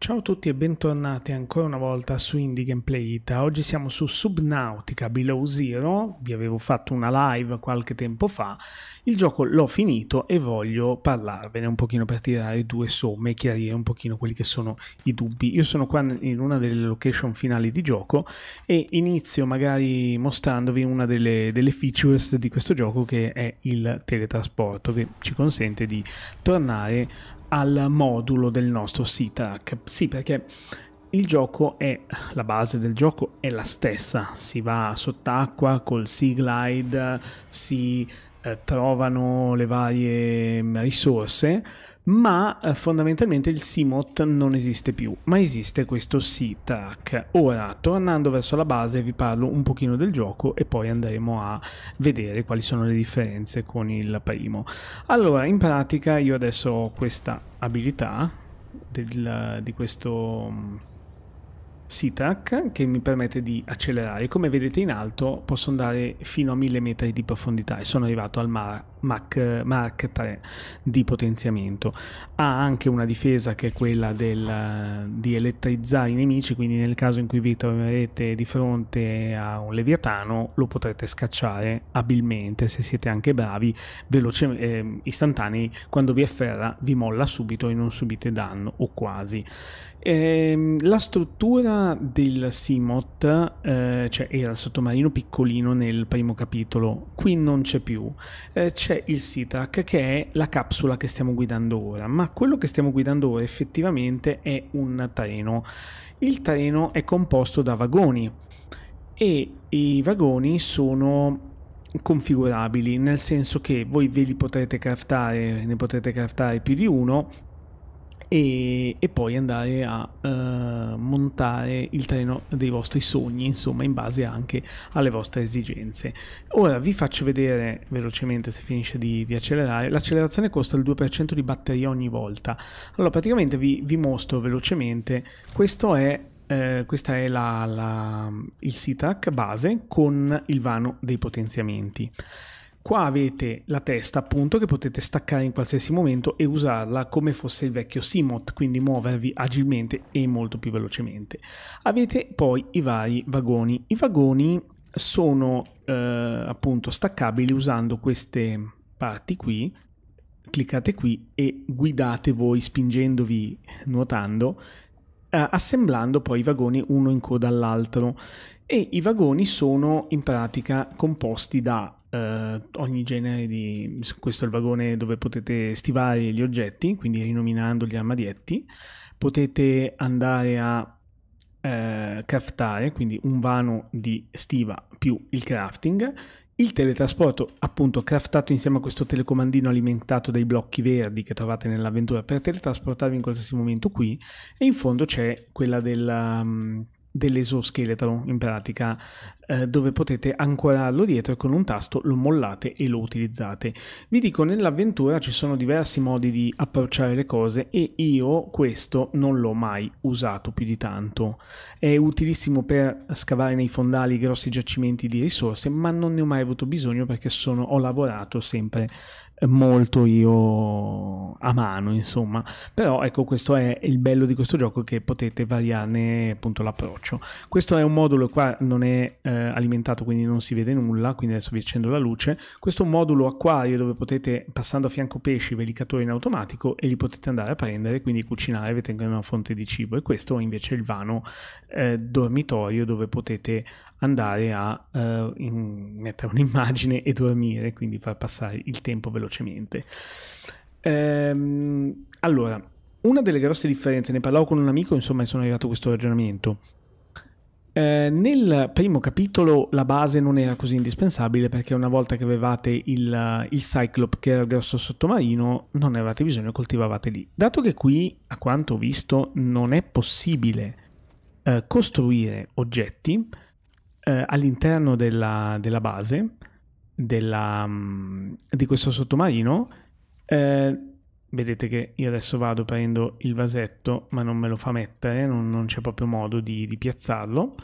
Ciao a tutti e bentornati ancora una volta su Indie Gameplay Ita. Oggi siamo su Subnautica Below Zero, vi avevo fatto una live qualche tempo fa. Il gioco l'ho finito e voglio parlarvene un pochino per tirare due somme e chiarire un pochino quelli che sono i dubbi. Io sono qua in una delle location finali di gioco e inizio magari mostrandovi una delle, delle features di questo gioco che è il teletrasporto che ci consente di tornare al modulo del nostro SITAC. Sì, perché il gioco è la base del gioco è la stessa, si va sott'acqua col Sea Glide, si eh, trovano le varie mm, risorse ma eh, fondamentalmente il CMOT non esiste più, ma esiste questo C-Track. Ora, tornando verso la base, vi parlo un pochino del gioco e poi andremo a vedere quali sono le differenze con il primo. Allora, in pratica io adesso ho questa abilità del, di questo mm, SITRAC che mi permette di accelerare. Come vedete in alto posso andare fino a 1000 metri di profondità e sono arrivato al mar Mach, Mark 3 di potenziamento. Ha anche una difesa che è quella del, di elettrizzare i nemici, quindi nel caso in cui vi troverete di fronte a un leviatano lo potrete scacciare abilmente se siete anche bravi, veloce, eh, istantanei, quando vi afferra vi molla subito e non subite danno o quasi. Eh, la struttura del Simot, eh, cioè era il sottomarino piccolino nel primo capitolo, qui non c'è più. Eh, c'è il Sitrak che è la capsula che stiamo guidando ora, ma quello che stiamo guidando ora effettivamente è un treno. Il treno è composto da vagoni e i vagoni sono configurabili, nel senso che voi ve li potrete craftare, ne potrete craftare più di uno e, e poi andare a eh, montare il treno dei vostri sogni, insomma, in base anche alle vostre esigenze. Ora vi faccio vedere velocemente se finisce di, di accelerare. L'accelerazione costa il 2% di batteria ogni volta. Allora, praticamente vi, vi mostro velocemente. Questo è eh, questo è la, la, il SITAC base con il vano dei potenziamenti. Qua avete la testa appunto che potete staccare in qualsiasi momento e usarla come fosse il vecchio Simot, quindi muovervi agilmente e molto più velocemente. Avete poi i vari vagoni. I vagoni sono eh, appunto staccabili usando queste parti qui. Cliccate qui e guidate voi spingendovi, nuotando, eh, assemblando poi i vagoni uno in coda all'altro. E i vagoni sono in pratica composti da eh, ogni genere di... questo è il vagone dove potete stivare gli oggetti, quindi rinominando gli armadietti, potete andare a eh, craftare, quindi un vano di stiva più il crafting, il teletrasporto, appunto, craftato insieme a questo telecomandino alimentato dai blocchi verdi che trovate nell'avventura per teletrasportarvi in qualsiasi momento qui. E in fondo c'è quella della, mm, dell'esoscheletro, in pratica eh, dove potete ancorarlo dietro e con un tasto lo mollate e lo utilizzate. Vi dico, nell'avventura ci sono diversi modi di approcciare le cose e io questo non l'ho mai usato più di tanto. È utilissimo per scavare nei fondali grossi giacimenti di risorse, ma non ne ho mai avuto bisogno perché sono, ho lavorato sempre eh, molto io a mano insomma però ecco questo è il bello di questo gioco che potete variarne appunto l'approccio questo è un modulo qua non è eh, eh, alimentato quindi non si vede nulla, quindi adesso vi accendo la luce, questo è un modulo acquario dove potete passando a fianco pesci ve in automatico e li potete andare a prendere, quindi cucinare, avete anche una fonte di cibo e questo invece è il vano eh, dormitorio dove potete andare a eh, in, mettere un'immagine e dormire, quindi far passare il tempo velocemente. Ehm, allora, una delle grosse differenze, ne parlavo con un amico, insomma, sono arrivato a questo ragionamento eh, nel primo capitolo la base non era così indispensabile perché una volta che avevate il, eh, il Cyclop, che era il grosso sottomarino, non ne avevate bisogno, coltivavate lì. Dato che qui, a quanto ho visto, non è possibile eh, costruire oggetti eh, all'interno della, della base della, mm, di questo sottomarino, eh, Vedete che io adesso vado, prendo il vasetto, ma non me lo fa mettere, non, non c'è proprio modo di, di piazzarlo.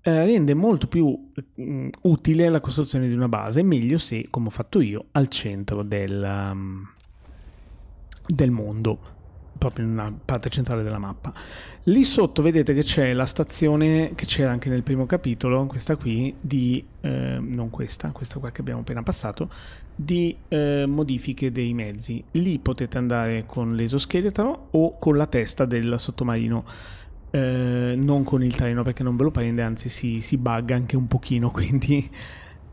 Eh, rende molto più mh, mm, utile la costruzione di una base, meglio se, come ho fatto io, al centro del, um, del mondo proprio nella parte centrale della mappa. Lì sotto vedete che c'è la stazione che c'era anche nel primo capitolo, questa qui, di, eh, non questa, questa qua che abbiamo appena passato, di eh, modifiche dei mezzi. Lì potete andare con l'esoscheletro o con la testa del sottomarino. Eh, non con il treno perché non ve lo prende, anzi si, si bugga anche un pochino, quindi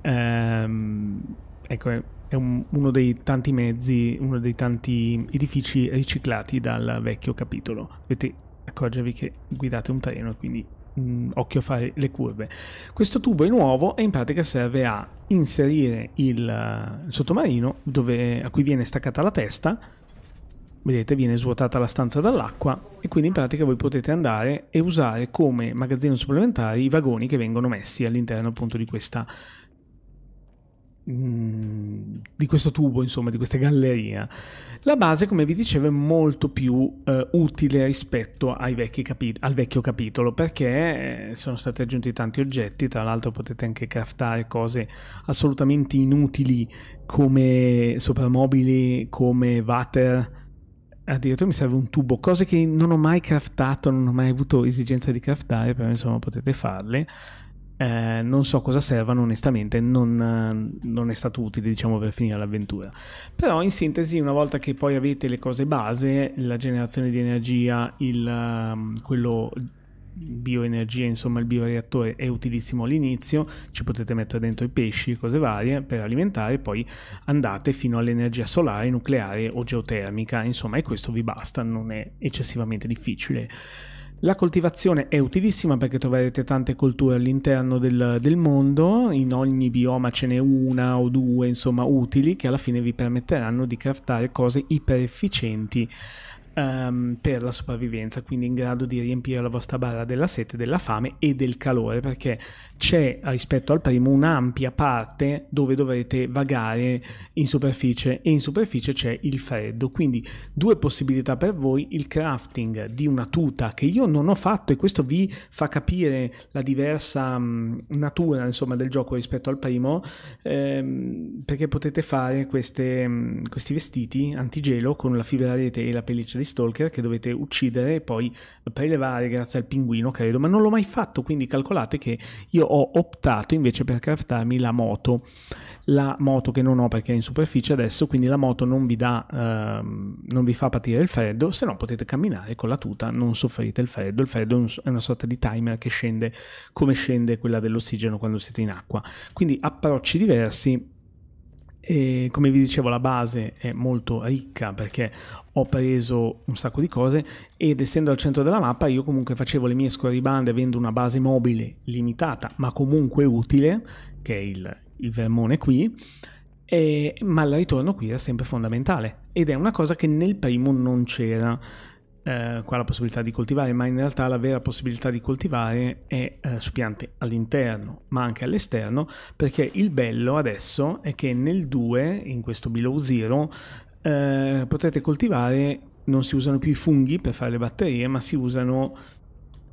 ehm, ecco, è un, uno dei tanti mezzi, uno dei tanti edifici riciclati dal vecchio capitolo. Dovete accorgervi che guidate un treno e quindi mh, mm, occhio a fare le curve. Questo tubo è nuovo e in pratica serve a inserire il, eh, il sottomarino dove, a cui viene staccata la testa vedete viene svuotata la stanza dall'acqua e quindi in pratica voi potete andare e usare come magazzino supplementare i vagoni che vengono messi all'interno appunto di questa Mm, di questo tubo, insomma, di questa galleria. La base, come vi dicevo, è molto più eh, utile rispetto capi- al vecchio capitolo perché eh, sono stati aggiunti tanti oggetti, tra l'altro potete anche craftare cose assolutamente inutili come soprammobili, come water. Addirittura mi serve un tubo, cose che non ho mai craftato, non ho mai avuto esigenza di craftare, però insomma potete farle eh, non so cosa servano onestamente, non, non, è stato utile diciamo per finire l'avventura. Però in sintesi, una volta che poi avete le cose base, la generazione di energia, il, um, quello bioenergia, insomma il bioreattore è utilissimo all'inizio, ci potete mettere dentro i pesci, cose varie per alimentare, poi andate fino all'energia solare, nucleare o geotermica, insomma e questo vi basta, non è eccessivamente difficile. La coltivazione è utilissima perché troverete tante colture all'interno del, del, mondo, in ogni bioma ce n'è una o due insomma utili che alla fine vi permetteranno di craftare cose iper efficienti um, per la sopravvivenza, quindi in grado di riempire la vostra barra della sete, della fame e del calore, perché c'è rispetto al primo un'ampia parte dove dovrete vagare in superficie e in superficie c'è il freddo. Quindi due possibilità per voi, il crafting di una tuta che io non ho fatto e questo vi fa capire la diversa um, natura insomma, del gioco rispetto al primo, ehm, perché potete fare queste, um, questi vestiti antigelo con la fibra rete e la pelliccia di stalker che dovete uccidere e poi prelevare grazie al pinguino, credo, ma non l'ho mai fatto, quindi calcolate che io ho optato invece per craftarmi la moto, la moto che non ho perché è in superficie adesso, quindi la moto non vi, dà, ehm, non vi fa patire il freddo, se no potete camminare con la tuta, non soffrite il freddo, il freddo è una sorta di timer che scende come scende quella dell'ossigeno quando siete in acqua, quindi approcci diversi e come vi dicevo, la base è molto ricca perché ho preso un sacco di cose ed essendo al centro della mappa io comunque facevo le mie scorribande avendo una base mobile limitata ma comunque utile, che è il, il vermone qui, e, ma il ritorno qui era sempre fondamentale ed è una cosa che nel primo non c'era eh, qua la possibilità di coltivare, ma in realtà la vera possibilità di coltivare è eh, su piante all'interno, ma anche all'esterno, perché il bello adesso è che nel 2, in questo Below Zero, eh, potrete coltivare, non si usano più i funghi per fare le batterie, ma si usano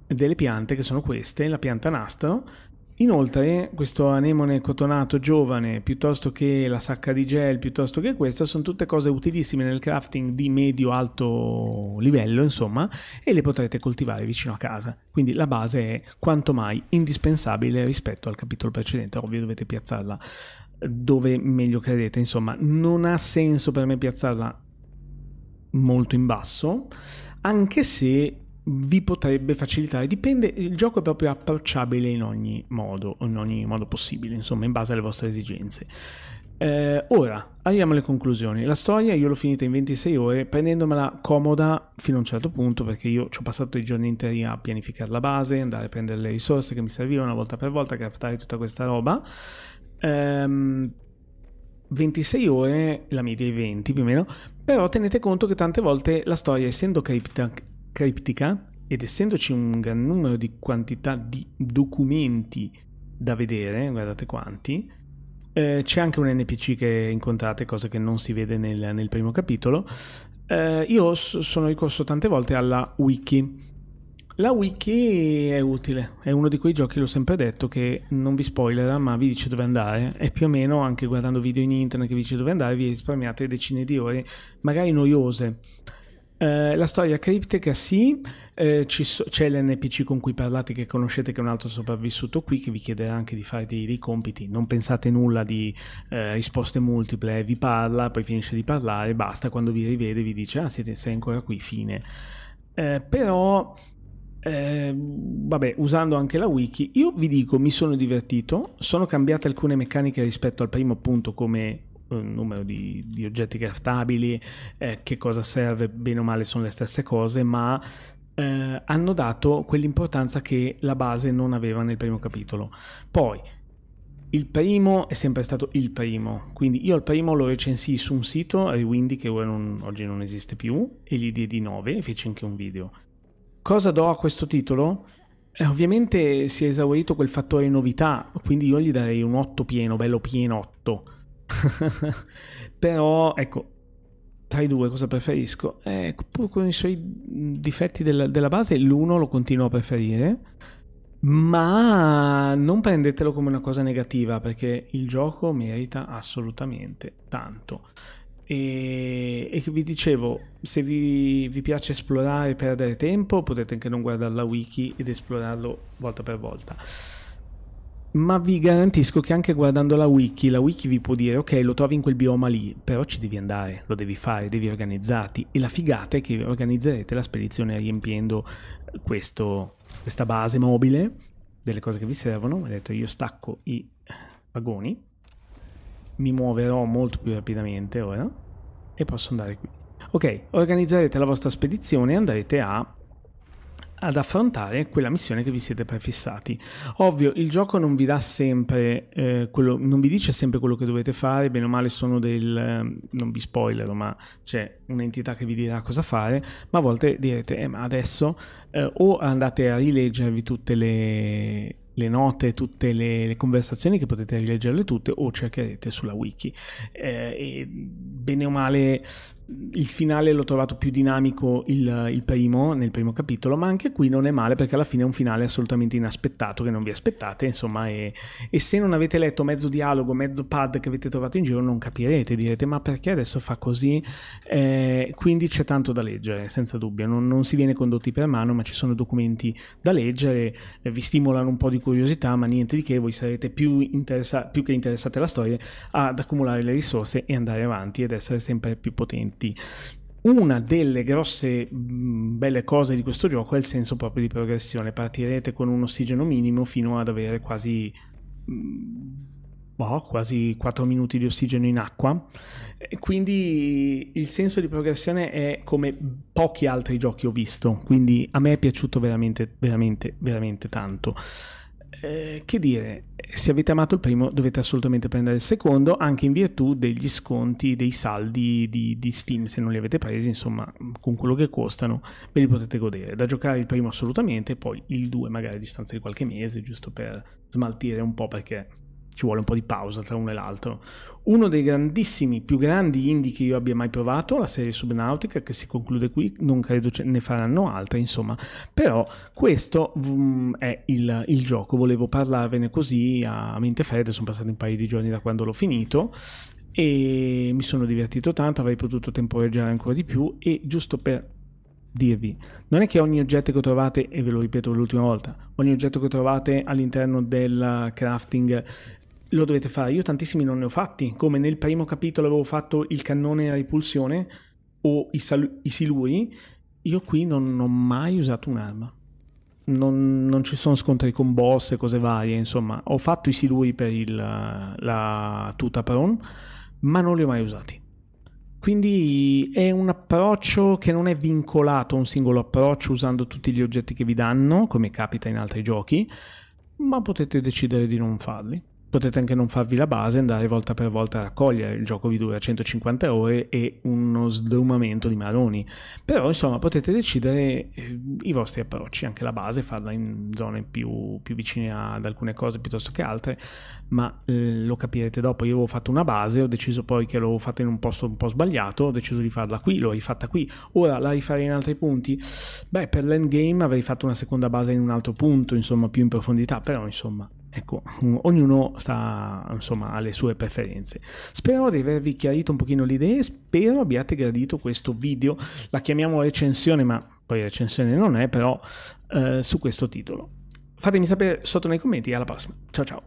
delle piante che sono queste, la pianta nastro, Inoltre questo anemone cotonato giovane piuttosto che la sacca di gel piuttosto che questa sono tutte cose utilissime nel crafting di medio-alto livello insomma e le potrete coltivare vicino a casa. Quindi la base è quanto mai indispensabile rispetto al capitolo precedente, ovvio dovete piazzarla dove meglio credete insomma non ha senso per me piazzarla molto in basso anche se vi potrebbe facilitare. Dipende, il gioco è proprio approcciabile in ogni modo, in ogni modo possibile, insomma, in base alle vostre esigenze. Eh, ora, arriviamo alle conclusioni. La storia io l'ho finita in 26 ore, prendendomela comoda fino a un certo punto, perché io ci ho passato i giorni interi a pianificare la base, andare a prendere le risorse che mi servivano una volta per volta, craftare tutta questa roba. Ehm, 26 ore, la media è 20 più o meno, però tenete conto che tante volte la storia, essendo cripta, criptica ed essendoci un gran numero di quantità di documenti da vedere, guardate quanti, eh, c'è anche un NPC che incontrate, cosa che non si vede nel, nel primo capitolo. Eh, io sono ricorso tante volte alla wiki. La wiki è utile, è uno di quei giochi, l'ho sempre detto, che non vi spoilerà ma vi dice dove andare e più o meno anche guardando video in internet che vi dice dove andare vi risparmiate decine di ore, magari noiose. Eh, la storia criptica sì, eh, so- c'è l'NPC con cui parlate che conoscete che è un altro sopravvissuto qui che vi chiederà anche di fare dei, dei compiti, non pensate nulla di eh, risposte multiple, eh, vi parla, poi finisce di parlare, basta, quando vi rivede vi dice ah siete, sei ancora qui, fine. Eh, però, vabbè, usando anche la wiki, io vi dico mi sono divertito, sono cambiate alcune meccaniche rispetto al primo punto come numero di, di oggetti craftabili, eh, che cosa serve, bene o male sono le stesse cose, ma eh, hanno dato quell'importanza che la base non aveva nel primo capitolo. Poi, il primo è sempre stato il primo, quindi io al primo lo recensì su un sito, Rewindy, che non, oggi non esiste più, e gli diedi 9 e feci anche un video. Cosa do a questo titolo? Eh, ovviamente si è esaurito quel fattore novità, quindi io gli darei un 8 pieno, bello pieno 8 Però, ecco, tra i due cosa preferisco? Eh, pur con i suoi difetti della, della base, l'uno lo continuo a preferire, ma non prendetelo come una cosa negativa, perché il gioco merita assolutamente tanto. E, e vi dicevo, se vi, vi piace esplorare e perdere tempo, potete anche non guardare la wiki ed esplorarlo volta per volta ma vi garantisco che anche guardando la wiki, la wiki vi può dire ok lo trovi in quel bioma lì, però ci devi andare, lo devi fare, devi organizzarti e la figata è che organizzerete la spedizione riempiendo questo, questa base mobile delle cose che vi servono, Vedete, io stacco i vagoni, mi muoverò molto più rapidamente ora e posso andare qui. Ok, organizzerete la vostra spedizione e andrete a ad affrontare quella missione che vi siete prefissati. Ovvio, il gioco non vi dà sempre eh, quello, non vi dice sempre quello che dovete fare, bene o male sono del eh, non vi spoiler, ma c'è un'entità che vi dirà cosa fare, ma a volte direte eh, ma adesso eh, o andate a rileggervi tutte le le note, tutte le, le, conversazioni che potete rileggerle tutte o cercherete sulla wiki. Eh, bene o male il finale l'ho trovato più dinamico il, il, primo, nel primo capitolo, ma anche qui non è male perché alla fine è un finale assolutamente inaspettato che non vi aspettate, insomma, e, e, se non avete letto mezzo dialogo, mezzo pad che avete trovato in giro non capirete, direte ma perché adesso fa così? Eh, quindi c'è tanto da leggere, senza dubbio, non, non, si viene condotti per mano, ma ci sono documenti da leggere, eh, vi stimolano un po' di curiosità, ma niente di che, voi sarete più, interessa- più che interessati alla storia ad accumulare le risorse e andare avanti ed essere sempre più potenti componenti. Una delle grosse mm, belle cose di questo gioco è il senso proprio di progressione. Partirete con un ossigeno minimo fino ad avere quasi mh, mm, boh, quasi 4 minuti di ossigeno in acqua. Quindi il senso di progressione è come pochi altri giochi ho visto. Quindi a me è piaciuto veramente, veramente, veramente tanto. Eh, che dire, se avete amato il primo dovete assolutamente prendere il secondo, anche in virtù degli sconti, dei saldi di, di, Steam, se non li avete presi, insomma, con quello che costano, ve li potete godere. Da giocare il primo assolutamente, poi il 2 magari a distanza di qualche mese, giusto per smaltire un po' perché ci vuole un po' di pausa tra uno e l'altro. Uno dei grandissimi, più grandi indie che io abbia mai provato, la serie Subnautica, che si conclude qui, non credo ce ne faranno altre, insomma. Però questo um, è il, il, gioco, volevo parlarvene così a mente fredda, sono passati un paio di giorni da quando l'ho finito e mi sono divertito tanto, avrei potuto temporeggiare ancora di più e giusto per dirvi, non è che ogni oggetto che trovate, e ve lo ripeto l'ultima volta, ogni oggetto che trovate all'interno del crafting lo dovete fare. Io tantissimi non ne ho fatti, come nel primo capitolo avevo fatto il cannone a ripulsione o i, sal- i siluri, io qui non, ho mai usato un'arma. Non, non, ci sono scontri con boss e cose varie, insomma, ho fatto i siluri per il, la tuta Paron, ma non li ho mai usati. Quindi è un approccio che non è vincolato a un singolo approccio usando tutti gli oggetti che vi danno, come capita in altri giochi, ma potete decidere di non farli. Potete anche non farvi la base e andare volta per volta a raccogliere. Il gioco vi dura 150 ore e uno sdrumamento di maroni. Però, insomma, potete decidere eh, i vostri approcci, anche la base, farla in zone più, più vicine ad alcune cose piuttosto che altre, ma eh, lo capirete dopo. Io avevo fatto una base, ho deciso poi che l'avevo fatta in un posto un po' sbagliato, ho deciso di farla qui, l'ho rifatta qui. Ora la rifarei in altri punti? Beh, per l'endgame avrei fatto una seconda base in un altro punto, insomma, più in profondità, però, insomma... Ecco, ognuno sta, insomma, ha le sue preferenze. Spero di avervi chiarito un pochino le idee, spero abbiate gradito questo video. La chiamiamo recensione, ma poi recensione non è, però eh, su questo titolo. Fatemi sapere sotto nei commenti alla prossima. Ciao ciao!